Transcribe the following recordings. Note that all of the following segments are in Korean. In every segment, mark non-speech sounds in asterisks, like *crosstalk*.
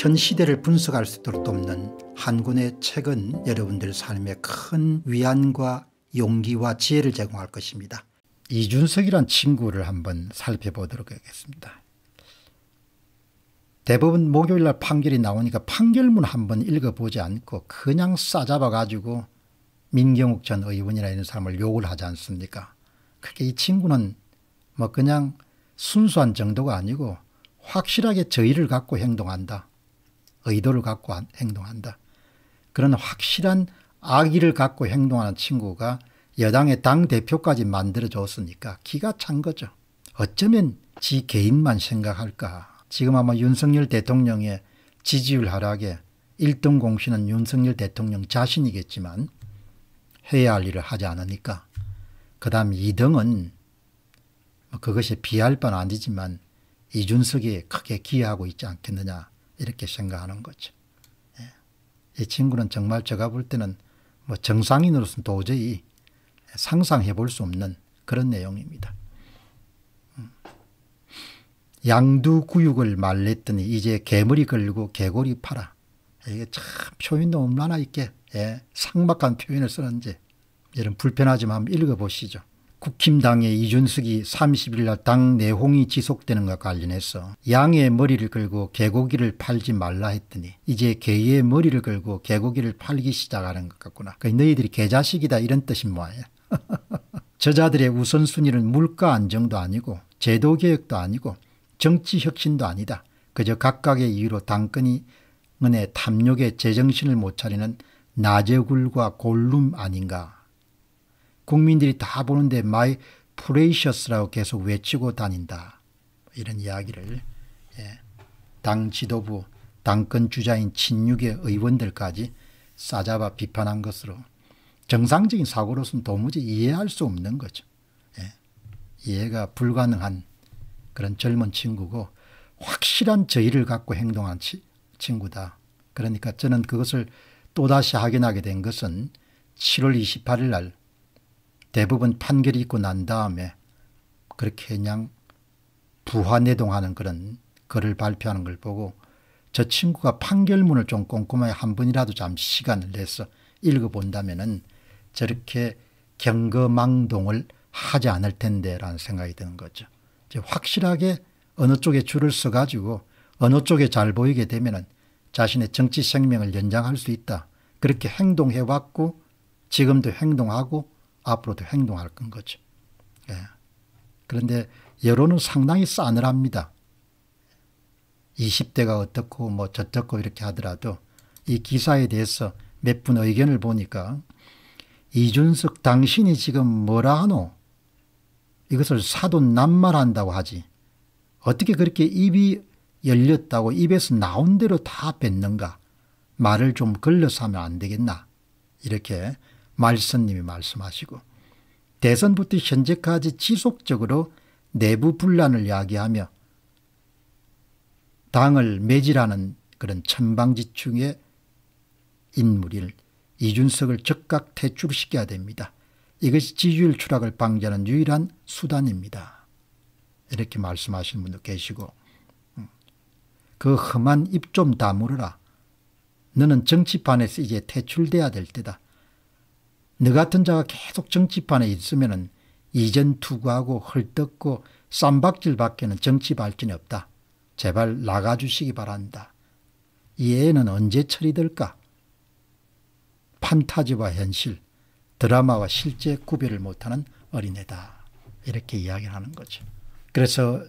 현 시대를 분석할 수 있도록 돕는 한군의 책은 여러분들 삶에 큰 위안과 용기와 지혜를 제공할 것입니다. 이준석이란 친구를 한번 살펴보도록 하겠습니다. 대법원 목요일날 판결이 나오니까 판결문 한번 읽어보지 않고 그냥 싸잡아가지고 민경욱 전 의원이나 이런 사람을 욕을 하지 않습니까? 그게 이 친구는 뭐 그냥 순수한 정도가 아니고 확실하게 저의를 갖고 행동한다. 의도를 갖고 행동한다. 그런 확실한 악의를 갖고 행동하는 친구가 여당의 당대표까지 만들어줬으니까 기가 찬 거죠. 어쩌면 지 개인만 생각할까. 지금 아마 윤석열 대통령의 지지율 하락에 1등 공신은 윤석열 대통령 자신이겠지만 해야 할 일을 하지 않으니까. 그 다음 2등은 뭐 그것에 비할 바는 아니지만 이준석이 크게 기여하고 있지 않겠느냐 이렇게 생각하는 거죠. 예. 이 친구는 정말 제가 볼 때는 뭐 정상인으로서는 도저히 상상해 볼 수 없는 그런 내용입니다. 음. 양두구육을 말렸더니 이제 개머리 걸고 개고리 팔아. 이게 참 표현도 얼마나 있게 예, 상막한 표현을 쓰는지 이런 불편하지만 한번 읽어보시죠. 국힘당의 이준숙이 30일 날당 내홍이 지속되는 것 관련해서 양의 머리를 걸고 개고기를 팔지 말라 했더니 이제 개의 머리를 걸고 개고기를 팔기 시작하는 것 같구나. 너희들이 개자식이다 이런 뜻인 뭐양이야 *laughs* 저자들의 우선순위는 물가 안정도 아니고 제도개혁도 아니고 정치혁신도 아니다. 그저 각각의 이유로 당권이 은의 탐욕에 제정신을 못 차리는 나제굴과 골룸 아닌가 국민들이 다 보는데 마이 프레이셔스라고 계속 외치고 다닌다. 이런 이야기를 예. 당 지도부, 당권 주자인 친육의 의원들까지 싸잡아 비판한 것으로 정상적인 사고로서는 도무지 이해할 수 없는 거죠. 예. 이해가 불가능한 그런 젊은 친구고 확실한 저의를 갖고 행동한 치, 친구다. 그러니까 저는 그것을 또다시 확인하게 된 것은 7월 28일 날 대부분 판결이 있고 난 다음에 그렇게 그냥 부화내동하는 그런 글을 발표하는 걸 보고 저 친구가 판결문을 좀 꼼꼼하게 한 번이라도 잠시 시간을 내서 읽어본다면 은 저렇게 경거망동을 하지 않을 텐데 라는 생각이 드는 거죠. 확실하게 어느 쪽에 줄을 서가지고 어느 쪽에 잘 보이게 되면 자신의 정치 생명을 연장할 수 있다. 그렇게 행동해왔고 지금도 행동하고 앞으로도 행동할 건 거죠. 예. 그런데 여론은 상당히 싸늘합니다. 20대가 어떻고 뭐 저떻고 이렇게 하더라도 이 기사에 대해서 몇 분 의견을 보니까 이준석 당신이 지금 뭐라 하노? 이것을 사도 낱말한다고 하지. 어떻게 그렇게 입이 열렸다고 입에서 나온 대로 다 뱉는가? 말을 좀 걸러서 하면 안 되겠나? 이렇게 말선님이 말씀하시고 대선부터 현재까지 지속적으로 내부 분란을 야기하며 당을 매질하는 그런 천방지축의 인물일 이준석을 적각 퇴출시켜야 됩니다. 이것이 지지율 추락을 방지하는 유일한 수단입니다. 이렇게 말씀하시는 분도 계시고 음, 그 험한 입 좀 다물어라. 너는 정치판에서 이제 퇴출돼야 될 때다. 너 같은 자가 계속 정치판에 있으면 이전 투구하고 헐떡고 쌈박질 밖에는 정치 발전이 없다. 제발 나가주시기 바란다. 이 애는 언제 처리될까? 판타지와 현실, 드라마와 실제 구별을 못하는 어린애다. 이렇게 이야기를 하는 거죠. 그래서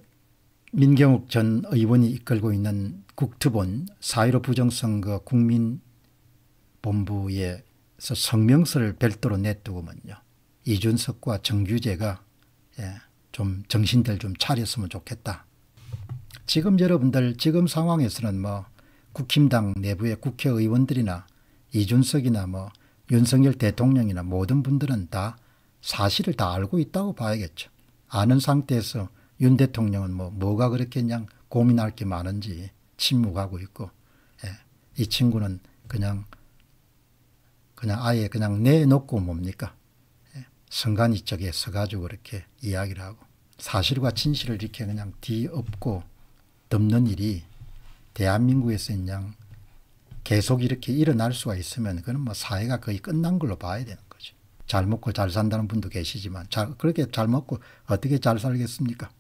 민경욱 전 의원이 이끌고 있는 국투본 사1 5 부정선거 국민본부의 그래서 성명서를 별도로 내두고면요. 이준석과 정규재가 예, 좀 정신들 좀 차렸으면 좋겠다. 지금 여러분들 지금 상황에서는 뭐 국힘당 내부의 국회의원들이나 이준석이나 뭐 윤석열 대통령이나 모든 분들은 다 사실을 다 알고 있다고 봐야겠죠. 아는 상태에서 윤 대통령은 뭐 뭐가 그렇게 그냥 고민할 게 많은지 침묵하고 있고 예, 이 친구는 그냥 그냥 아예 그냥 내놓고 뭡니까? 예, 성간 이쪽에 서가지고 이렇게 이야기를 하고 사실과 진실을 이렇게 그냥 뒤엎고 덮는 일이 대한민국에서 그냥 계속 이렇게 일어날 수가 있으면 그는 뭐 사회가 거의 끝난 걸로 봐야 되는 거죠. 잘 먹고 잘 산다는 분도 계시지만 잘, 그렇게 잘 먹고 어떻게 잘 살겠습니까?